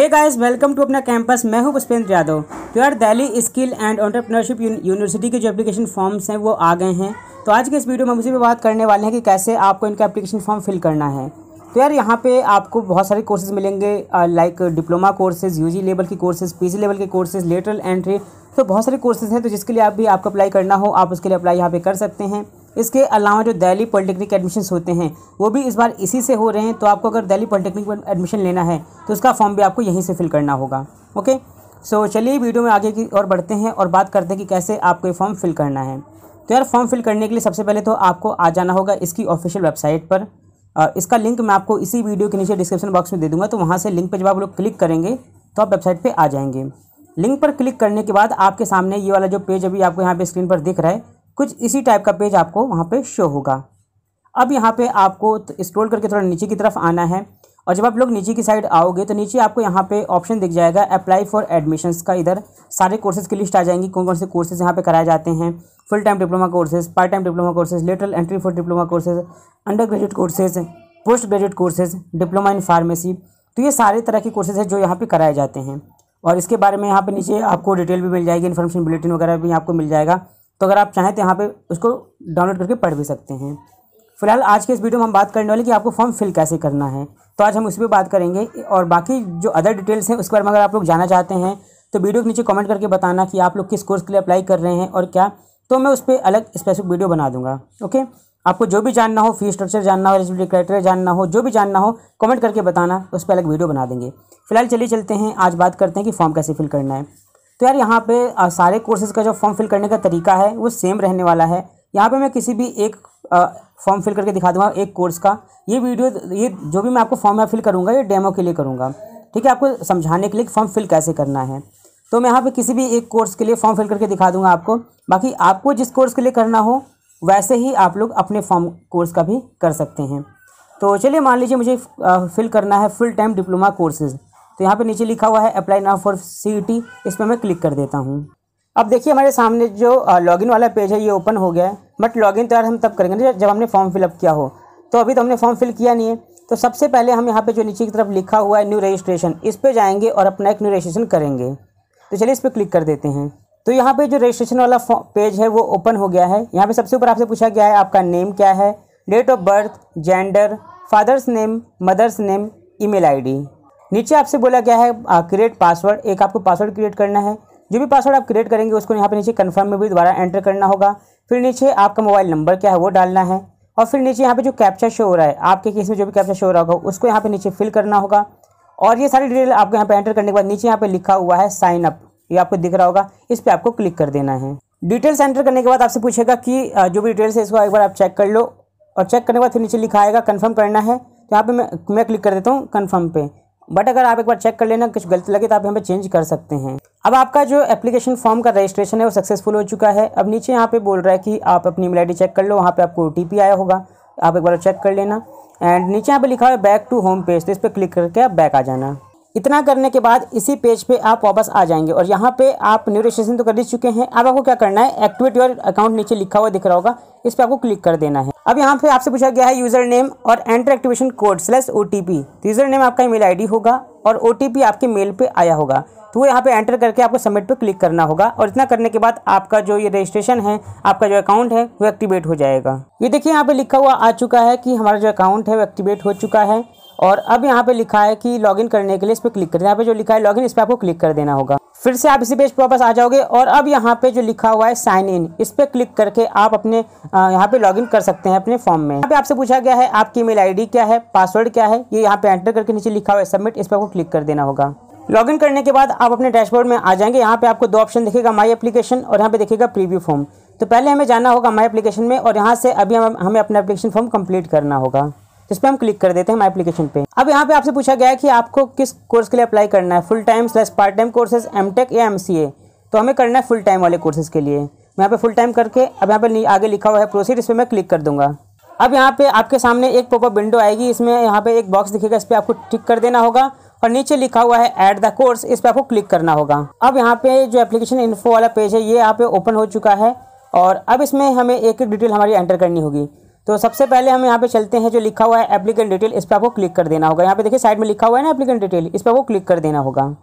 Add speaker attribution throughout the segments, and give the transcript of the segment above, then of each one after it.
Speaker 1: hey guys welcome to अपना campus मैं हूं पुष्पेंद्र यादव तो यार Delhi Skill and Entrepreneurship University के जो एप्लीकेशन फॉर्म्स हैं वो आ गए हैं तो आज के इस वीडियो में हम उसी पर बात करने वाले हैं कि कैसे आपको इनका एप्लीकेशन फॉर्म फिल करना है तो यार यहाँ पे आपको बहुत सारे कोर्सेज मिलेंगे like diploma courses U level की कोर्सेज पी लेवल के कोर्सेज लेटरल एंट्री तो बहुत सारे कोर्सेज हैं तो जिसके लिए आप भी आपको अप्लाई करना हो आप उसके लिए अप्लाई यहाँ पर कर सकते हैं इसके अलावा जो दिल्ली पॉलिटेक्निक एडमिशन्स होते हैं वो भी इस बार इसी से हो रहे हैं तो आपको अगर दिल्ली पॉलिटेक्निक में एडमिशन लेना है तो उसका फॉर्म भी आपको यहीं से फिल करना होगा ओके सो so, चलिए वीडियो में आगे की और बढ़ते हैं और बात करते हैं कि कैसे आपको ये फॉर्म फिल करना है तो यार फॉर्म फिल करने के लिए सबसे पहले तो आपको आ जाना होगा इसकी ऑफिशियल वेबसाइट पर और इसका लिंक मैं आपको इसी वीडियो के नीचे डिस्क्रिप्शन बॉक्स में दे दूंगा तो वहाँ से लिंक पर जब आप लोग क्लिक करेंगे तो आप वेबसाइट पर आ जाएंगे लिंक पर क्लिक करने के बाद आपके सामने ये वाला जो पेज अभी आपको यहाँ पे स्क्रीन पर दिख रहा है कुछ इसी टाइप का पेज आपको वहाँ पे शो होगा अब यहाँ पे आपको स्क्रॉल करके थोड़ा नीचे की तरफ आना है और जब आप लोग नीचे की साइड आओगे तो नीचे आपको यहाँ पे ऑप्शन दिख जाएगा अप्लाई फॉर एडमिशन्स का इधर सारे कोर्सेज की लिस्ट आ जाएंगी कौन कौन से कोर्सेज यहाँ पे कराए जाते हैं full time diploma courses part time diploma courses lateral entry for diploma courses undergraduate courses postgraduate courses diploma in pharmacy तो ये सारे तरह के कोर्सेज हैं जो यहाँ पर कराए जाते हैं और इसके बारे में यहाँ पर नीचे आपको डिटेल भी मिल जाएगी इन्फॉर्मेशन बुलेटिन वगैरह भी आपको मिल जाएगा तो अगर आप चाहें तो यहाँ पर उसको डाउनलोड करके पढ़ भी सकते हैं फिलहाल आज के इस वीडियो में हम बात करने वाले कि आपको फॉर्म फिल कैसे करना है तो आज हम उस पर बात करेंगे और बाकी जो अदर डिटेल्स हैं उसके बारे में अगर आप लोग जाना चाहते हैं तो वीडियो के नीचे कमेंट करके बताना कि आप लोग किस कोर्स के लिए अप्लाई कर रहे हैं और क्या तो मैं उस पर अलग स्पेसिफिक वीडियो बना दूंगा ओके आपको जो भी जानना हो फी स्ट्रक्चर जानना हो एलिजिबिलिटी क्राइटेरिया जानना हो जो भी जानना हो कमेंट करके बताना उस पर अलग वीडियो बना देंगे फिलहाल चलिए चलते हैं आज बात करते हैं कि फॉर्म कैसे फिल करना है तो यार यहाँ पे सारे कोर्सेज़ का जो फॉर्म फिल करने का तरीका है वो सेम रहने वाला है यहाँ पे मैं किसी भी एक फॉर्म फिल करके दिखा दूंगा एक कोर्स का ये वीडियो ये जो भी मैं आपको फॉर्म फिल करूँगा ये डेमो के लिए करूँगा ठीक है आपको समझाने के लिए फॉर्म फिल कैसे करना है तो मैं यहाँ पर किसी भी एक कोर्स के लिए फॉर्म फिल करके दिखा दूँगा आपको बाकी आपको जिस कोर्स के लिए करना हो वैसे ही आप लोग अपने फॉर्म कोर्स का भी कर सकते हैं तो चलिए मान लीजिए मुझे फिल करना है फुल टाइम डिप्लोमा कोर्सेज़ तो यहाँ पे नीचे लिखा हुआ है apply now for C E T इस पर मैं क्लिक कर देता हूँ अब देखिए हमारे सामने जो लॉगिन वाला पेज है ये ओपन हो गया है बट लॉगिन तो हम तब करेंगे ना जब हमने फॉर्म फिलअप किया हो तो अभी तो हमने फॉर्म फिल किया नहीं है तो सबसे पहले हम यहाँ पे जो नीचे की तरफ लिखा हुआ है न्यू रजिस्ट्रेशन इस पर जाएंगे और अपना एक न्यू रजिस्ट्रेशन करेंगे तो चलिए इस पर क्लिक कर देते हैं तो यहाँ पे जो रजिस्ट्रेशन वाला पेज है वो ओपन हो गया है यहाँ पे सबसे ऊपर आपसे पूछा गया है आपका नेम क्या है date of birth gender father's name mother's name email ID नीचे आपसे बोला गया है क्रिएट पासवर्ड एक आपको पासवर्ड क्रिएट करना है जो भी पासवर्ड आप क्रिएट करेंगे उसको यहाँ पे नीचे कन्फर्म में भी दोबारा एंटर करना होगा फिर नीचे आपका मोबाइल नंबर क्या है वो डालना है और फिर नीचे यहाँ पे जो कैप्चा शो हो रहा है आपके केस में जो भी कैप्चा शो हो रहा होगा उसको यहाँ पे नीचे फिल करना होगा और ये सारी डिटेल आपको यहाँ पे एंटर करने के बाद नीचे यहाँ पे लिखा हुआ है साइन अप ये आपको दिख रहा होगा इस पर आपको क्लिक कर देना है डिटेल्स एंटर करने के बाद आपसे पूछेगा कि जो भी डिटेल्स है इसको एक बार आप चेक कर लो और चेक करने के बाद फिर नीचे लिखा आएगा कन्फर्म करना है तो यहाँ पे मैं मैं क्लिक कर देता हूँ कन्फर्म पे बट अगर आप एक बार चेक कर लेना कुछ गलती लगे तो आप यहाँ पे चेंज कर सकते हैं अब आपका जो एप्लीकेशन फॉर्म का रजिस्ट्रेशन है वो सक्सेसफुल हो चुका है अब नीचे यहाँ पे बोल रहा है कि आप अपनी ईमेल आईडी चेक कर लो वहाँ पे आपको ओ आया होगा आप एक बार चेक कर लेना एंड नीचे यहाँ पे लिखा है बैक टू होम पेज तो इस पर क्लिक करके आप बैक आ जाना इतना करने के बाद इसी पेज पे आप वापस आ जाएंगे और यहाँ पे आप न्यू रजिस्ट्रेशन तो कर ही चुके हैं अब आपको क्या करना है एक्टिवेट योर अकाउंट नीचे लिखा हुआ दिख रहा होगा इस पर आपको क्लिक कर देना है अब यहाँ पे आपसे पूछा गया है यूजर नेम और enter activation code slash or user name आपका ईमेल आईडी होगा और ओ आपके मेल पर आया होगा तो वो यहाँ पे एंटर करके आपको सबमिट पे क्लिक करना होगा और इतना करने के बाद आपका जो ये रजिस्ट्रेशन है आपका जो अकाउंट है वो एक्टिवेट हो जाएगा ये देखिए यहाँ पे लिखा हुआ आ चुका है कि हमारा जो अकाउंट है वो एक्टिवेट हो चुका है और अब यहाँ पे लिखा है कि लॉगिन करने के लिए इस पर क्लिक कर यहाँ पे जो लिखा है लॉगिन इस पर आपको क्लिक कर देना होगा फिर से आप इसी पेज पर वापस आ जाओगे और अब यहाँ पे जो लिखा हुआ है साइन इन इस पर क्लिक करके आप अपने यहाँ पे लॉगिन कर सकते हैं अपने फॉर्म में यहाँ पे आपसे पूछा गया है आपकी ईमेल आईडी क्या है पासवर्ड क्या है ये यहाँ पे एंटर करके नीचे लिखा हुआ है सबमिट इस पर आपको क्लिक कर देना होगा लॉगिन करने के बाद आप अपने डैशबोर्ड में आ जाएंगे यहाँ पे आपको दो ऑप्शन दिखेगा माई एप्लीकेशन और यहाँ पे देखेगा प्रीव्यू फॉर्म तो पहले हमें जाना होगा माई एप्लीकेशन में और यहाँ से अभी हमें अपना एप्लीकेशन फॉर्म कम्प्लीट करना होगा इस पर हम क्लिक कर देते हैं माई एप्लीकेशन पे अब यहाँ पे आपसे पूछा गया है कि आपको किस कोर्स के लिए अप्लाई करना है full time slash part time courses M Tech या एम सी ए तो हमें करना है फुल टाइम वाले कोर्सेज के लिए यहाँ पे फुल टाइम करके अब यहाँ पे आगे लिखा हुआ है प्रोसीड इस पर मैं क्लिक कर दूंगा अब यहाँ पे आपके सामने एक पॉपअप विंडो आएगी इसमें यहाँ पे एक बॉक्स दिखेगा इस पर आपको टिक कर देना होगा और नीचे लिखा हुआ है ऐड द कोर्स इस पर आपको क्लिक करना होगा अब यहाँ पे जो एप्लीकेशन इन्फो वाला पेज है ये यहाँ पे ओपन हो चुका है और अब इसमें हमें एक एक डिटेल हमारी एंटर करनी होगी तो सबसे पहले हम यहाँ पे चलते हैं जो लिखा हुआ है एप्लीकेंट डिटेल इस पर आपको क्लिक कर देना होगा यहाँ पे देखिए साइड में लिखा हुआ है ना एप्लीकेंट डिटेल इस पर आपको क्लिक कर देना होगा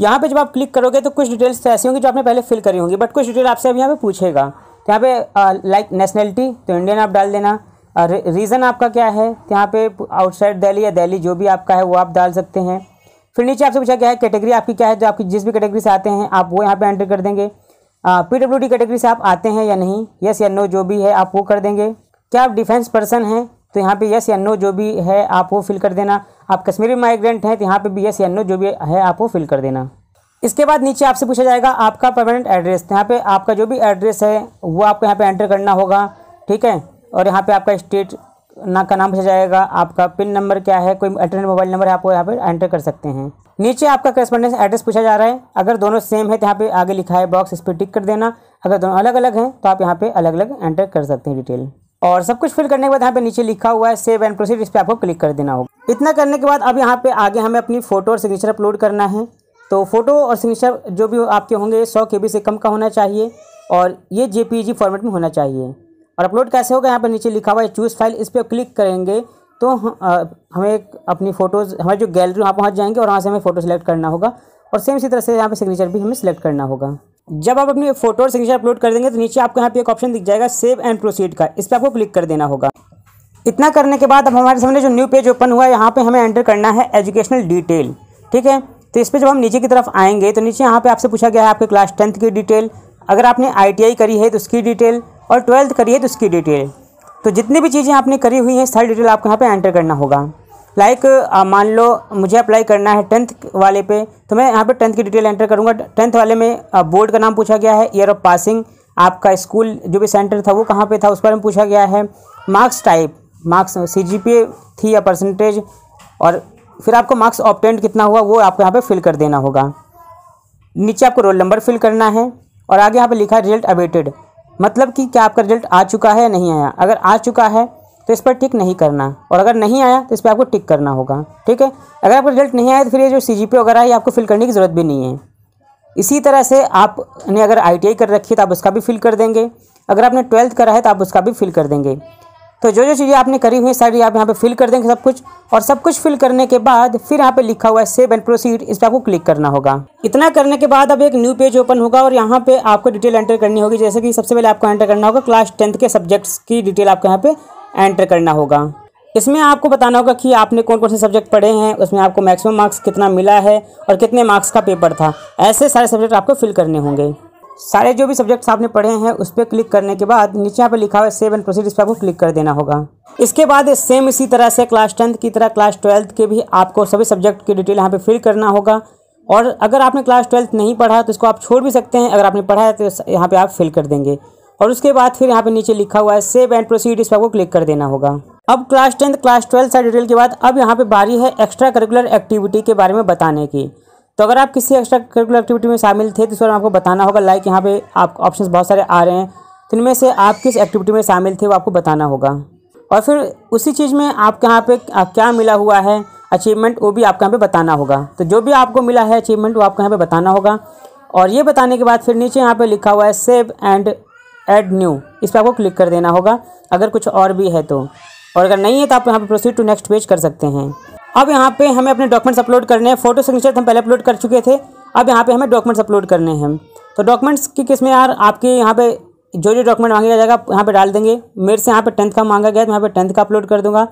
Speaker 1: यहाँ पे जब आप क्लिक करोगे तो कुछ डिटेल्स ऐसी होंगी जो आपने पहले फिल करी होंगी बट कुछ डिटेल आपसे अब यहाँ पे पूछेगा तो यहाँ पे लाइक नेशनलिटी तो इंडियन आप डाल देना रीज़न आपका क्या है तो यहाँ पे आउटसाइड दिल्ली या दिल्ली जो भी आपका है वो आप डाल सकते हैं फिर नीचे आपसे पूछा क्या है कैटेगरी आपकी क्या है जो तो आपकी जिस भी कैटेगरी से आते हैं आप वो यहाँ पर एंटर कर देंगे पी डब्ल्यू डी कैटेगरी से आप आते हैं या नहीं यस या नो जो भी है आप वो कर देंगे क्या आप डिफेंस पर्सन हैं तो यहाँ पे यस या नो जो भी है आप वो फिल कर देना आप कश्मीरी माइग्रेंट हैं तो यहाँ पे भी यस या नो जो भी है आप वो फिल कर देना इसके बाद नीचे आपसे पूछा जाएगा आपका परमानेंट एड्रेस तो यहाँ पे आपका जो भी एड्रेस है वो आपको यहाँ पे एंटर करना होगा ठीक है और यहाँ पे आपका स्टेट ना का नाम पूछा जाएगा आपका पिन नंबर क्या है कोई अल्टरनेट मोबाइल नंबर है आप यहाँ पर एंटर कर सकते हैं नीचे आपका करस्पॉन्डेंस एड्रेस पूछा जा रहा है अगर दोनों सेम है तो यहाँ पे आगे लिखा है बॉक्स इस पर टिक कर देना अगर दोनों अलग अलग हैं तो आप यहाँ पे अलग अलग एंटर कर सकते हैं डिटेल और सब कुछ फिल करने के बाद यहाँ पे नीचे लिखा हुआ है सेव एंड प्रोसीड इस पर आपको क्लिक कर देना होगा इतना करने के बाद अब यहाँ पे आगे हमें अपनी फ़ोटो और सिग्नेचर अपलोड करना है तो फ़ोटो और सिग्नेचर जो भी आपके होंगे सौ के से कम का होना चाहिए और ये जे फॉर्मेट में होना चाहिए और अपलोड कैसे होगा यहाँ पर नीचे लिखा हुआ है चूज़ फाइल इस पर क्लिक करेंगे तो हमें अपनी फ़ोटोज़ हमारी जो गैलरी वहाँ पहुँच जाएंगे और वहाँ से हमें फ़ोटो सेलेक्ट करना होगा और सेम इसी तरह से यहाँ पर सिग्नेचर भी हमें सेलेक्ट करना होगा जब आप अपनी फोटो और सिग्नेचर अपलोड कर देंगे तो नीचे आपको यहाँ पे एक ऑप्शन दिख जाएगा सेव एंड प्रोसीड का इस पर आपको क्लिक कर देना होगा इतना करने के बाद अब हमारे सामने जो न्यू पेज ओपन हुआ है यहाँ पे हमें एंटर करना है एजुकेशनल डिटेल ठीक है तो इस पर जब हम नीचे की तरफ आएंगे तो नीचे यहाँ पर आपसे पूछा गया है आपके क्लास टेंथ की डिटेल अगर आपने आई करी है तो उसकी डिटेल और ट्वेल्थ करी है तो उसकी डिटेल तो जितनी भी चीज़ें आपने करी हुई हैं सारी डिटेल आपको यहाँ पर एंटर करना होगा लाइक मान लो मुझे अप्लाई करना है टेंथ वाले पे तो मैं यहाँ पे टेंथ की डिटेल एंटर करूँगा टेंथ वाले में बोर्ड का नाम पूछा गया है ईयर ऑफ पासिंग आपका स्कूल जो भी सेंटर था वो कहाँ पे था उस बारे में पूछा गया है marks type marks C G थी या परसेंटेज और फिर आपको मार्क्स ऑप्टेंट कितना हुआ वो आपको यहाँ पर फिल कर देना होगा नीचे आपको रोल नंबर फिल करना है और आगे यहाँ पर लिखा है रिजल्ट अवेटेड मतलब कि क्या आपका रिजल्ट आ चुका है या नहीं आया अगर आ चुका है तो इस पर टिक नहीं करना और अगर नहीं आया तो इस पर आपको टिक करना होगा ठीक है अगर आपको रिजल्ट नहीं आया तो फिर ये जो सी जी वगैरह है आपको फिल करने की ज़रूरत भी नहीं है इसी तरह से आपने अगर आई कर रखी है तो आप उसका भी फिल कर देंगे अगर आपने ट्वेल्थ करा है तो आप उसका भी फिल कर देंगे तो जो जो चीज़ें आपने करी हुई सारी आप यहाँ पे फिल कर देंगे सब कुछ और सब कुछ फिल करने के बाद फिर यहाँ पे लिखा हुआ है सेव एंड प्रोसीड इस पर आपको क्लिक करना होगा इतना करने के बाद अब एक न्यू पेज ओपन होगा और यहाँ पे आपको डिटेल एंटर करनी होगी जैसे कि सबसे पहले आपको एंटर करना होगा क्लास टेंथ के सब्जेक्ट्स की डिटेल आपको यहाँ पे एंटर करना होगा इसमें आपको बताना होगा कि आपने कौन कौन से सब्जेक्ट पढ़े हैं उसमें आपको मैक्सिमम मार्क्स कितना मिला है और कितने मार्क्स का पेपर था ऐसे सारे सब्जेक्ट आपको फिल करने होंगे सारे जो भी सब्जेक्ट्स आपने पढ़े हैं उस पर क्लिक करने के बाद नीचे यहाँ पर लिखा हुआ है सेव एंड प्रोसीड इस पर आपको क्लिक कर देना होगा इसके बाद सेम इसी तरह से क्लास टेंथ की तरह क्लास ट्वेल्थ के भी आपको सभी सब्जेक्ट की डिटेल यहाँ पे फिल करना होगा और अगर आपने क्लास ट्वेल्थ नहीं पढ़ा तो इसको आप छोड़ भी सकते हैं अगर आपने पढ़ा है तो यहाँ पर आप फिल कर देंगे और उसके बाद फिर यहाँ पे नीचे लिखा हुआ है सेव एंड प्रोसीड इस पर आपको क्लिक कर देना होगा अब क्लास टेंथ क्लास ट्वेल्थ से डिटेल के बाद अब यहाँ पे बारी है एक्स्ट्रा करिकुलर एक्टिविटी के बारे में बताने की तो अगर आप किसी एक्स्ट्रा करिकुलर एक्टिविटी में शामिल थे तो इस आपको बताना होगा लाइक यहाँ पे आप ऑप्शन बहुत सारे आ रहे हैं तो इनमें से आप किस एक्टिविटी में शामिल थे वो आपको बताना होगा और फिर उसी चीज़ में आपके यहाँ पे क्या मिला हुआ है अचीवमेंट वो भी आपके यहाँ पे बताना होगा तो जो भी आपको मिला है अचीवमेंट वो आपको यहाँ पे बताना होगा और ये बताने के बाद फिर नीचे यहाँ पे लिखा हुआ है सेव एंड ऐड न्यू इस पर आपको क्लिक कर देना होगा अगर कुछ और भी है तो और अगर नहीं है तो आप यहाँ पर प्रोसीड टू नेक्स्ट पेज कर सकते हैं अब यहाँ पे हमें अपने डॉक्यूमेंट्स अपलोड करने हैं फोटो तो सिग्नेचर हम पहले अपलोड कर चुके थे अब यहाँ पे हमें डॉक्यूमेंट्स अपलोड करने हैं तो डॉक्यूमेंट्स की किस्में यार आपके यहाँ पे जो जो डॉक्यूमेंट मांगा जाएगा यहाँ पे डाल देंगे मेरे से यहाँ पे टेंथ का मांगा गया तो यहाँ पर टेंथ का अपलोड कर दूँगा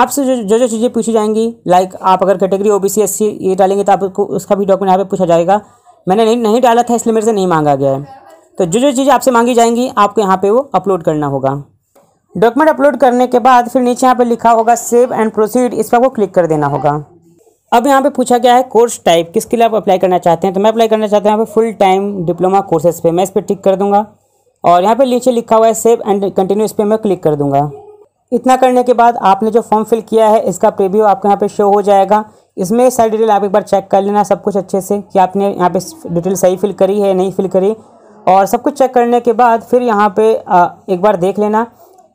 Speaker 1: आपसे जो जो जो चीज़ें पूछी जाएंगी लाइक आप अगर category O B C S C ये डालेंगे तो आपको उसका भी डॉक्यूमेंट यहाँ पर पूछा जाएगा मैंने नहीं नहीं डाला था इसलिए मेरे से नहीं मांगा गया है तो जो जो चीज़ें आपसे मांगी जाएंगी आपको यहाँ पे वो अपलोड करना होगा डॉक्यूमेंट अपलोड करने के बाद फिर नीचे यहाँ पे लिखा होगा सेव एंड प्रोसीड इस पर आपको क्लिक कर देना होगा अब यहाँ पे पूछा गया है कोर्स टाइप किसके लिए आप अप्लाई करना चाहते हैं तो मैं अप्लाई करना चाहता हूँ यहाँ पर फुल टाइम डिप्लोमा कोर्सेज पर मैं इस पर टिक कर दूँगा और यहाँ पर नीचे लिखा हुआ है सेव एंड कंटिन्यू इस पर मैं क्लिक कर दूँगा इतना करने के बाद आपने जो फॉर्म फिल किया है इसका प्रीव्यू आपके यहाँ पे शो हो जाएगा इसमें सारी डिटेल आप एक बार चेक कर लेना सब कुछ अच्छे से कि आपने यहाँ पे डिटेल सही फिल करी है नहीं फिल करी और सब कुछ चेक करने के बाद फिर यहाँ पे आ, एक बार देख लेना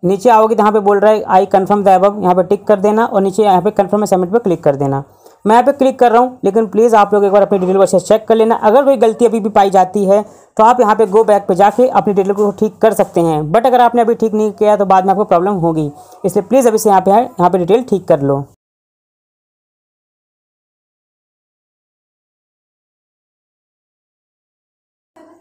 Speaker 1: नीचे आओगे तो यहाँ पे बोल रहा है आई कन्फर्म द एबव यहाँ पे टिक कर देना और नीचे यहाँ पे कन्फर्म सबमिट पे क्लिक कर देना मैं यहाँ पे क्लिक कर रहा हूँ लेकिन प्लीज़ आप लोग एक बार अपनी डिटेल वर्सेस चेक कर लेना अगर कोई गलती अभी भी पाई जाती है तो आप यहाँ पे गो बैक पे जाके अपनी डिटेल को ठीक कर सकते हैं बट अगर आपने अभी ठीक नहीं किया तो बाद में आपको प्रॉब्लम होगी इसलिए प्लीज़ अभी से यहाँ पे यहाँ पे डिटेल ठीक कर लो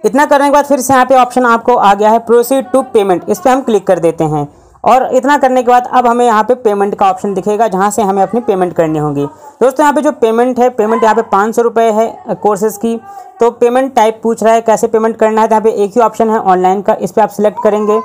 Speaker 1: इतना करने के बाद फिर से यहाँ पे ऑप्शन आपको आ गया है प्रोसीड टू पेमेंट इस पर हम क्लिक कर देते हैं और इतना करने के बाद अब हमें यहाँ पे पेमेंट का ऑप्शन दिखेगा जहाँ से हमें अपनी पेमेंट करनी होगी दोस्तों यहाँ पे जो पेमेंट है पेमेंट यहाँ पे पाँच सौ रुपये है कोर्सेज़ की तो पेमेंट टाइप पूछ रहा है कैसे पेमेंट करना है तो यहाँ पे एक ही ऑप्शन है ऑनलाइन का इस पर आप सिलेक्ट करेंगे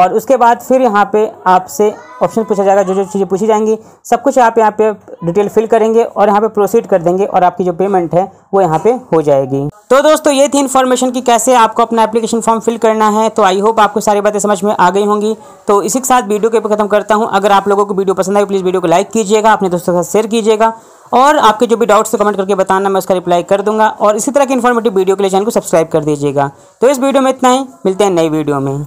Speaker 1: और उसके बाद फिर यहाँ पे आपसे ऑप्शन पूछा जाएगा जो जो चीज़ें पूछी जाएंगी सब कुछ आप यहाँ पे डिटेल फिल करेंगे और यहाँ पे प्रोसीड कर देंगे और आपकी जो पेमेंट है वो यहाँ पे हो जाएगी तो दोस्तों ये थी इन्फॉर्मेशन कि कैसे आपको अपना एप्लीकेशन फॉर्म फिल करना है तो आई होप आपको सारी बातें समझ में आ गई होंगी तो इसी के साथ वीडियो के पे खत्म करता हूँ अगर आप लोगों को वीडियो पसंद आए प्लीज़ वीडियो को लाइक कीजिएगा अपने दोस्तों के साथ शेयर कीजिएगा और आपके जो भी डाउट्स तो कमेंट करके बताना मैं उसका रिप्लाई कर दूंगा और इसी तरह की इन्फॉर्मेटिव वीडियो के लिए चैनल को सब्सक्राइब कर दीजिएगा तो इस वीडियो में इतना ही मिलते हैं नई वीडियो में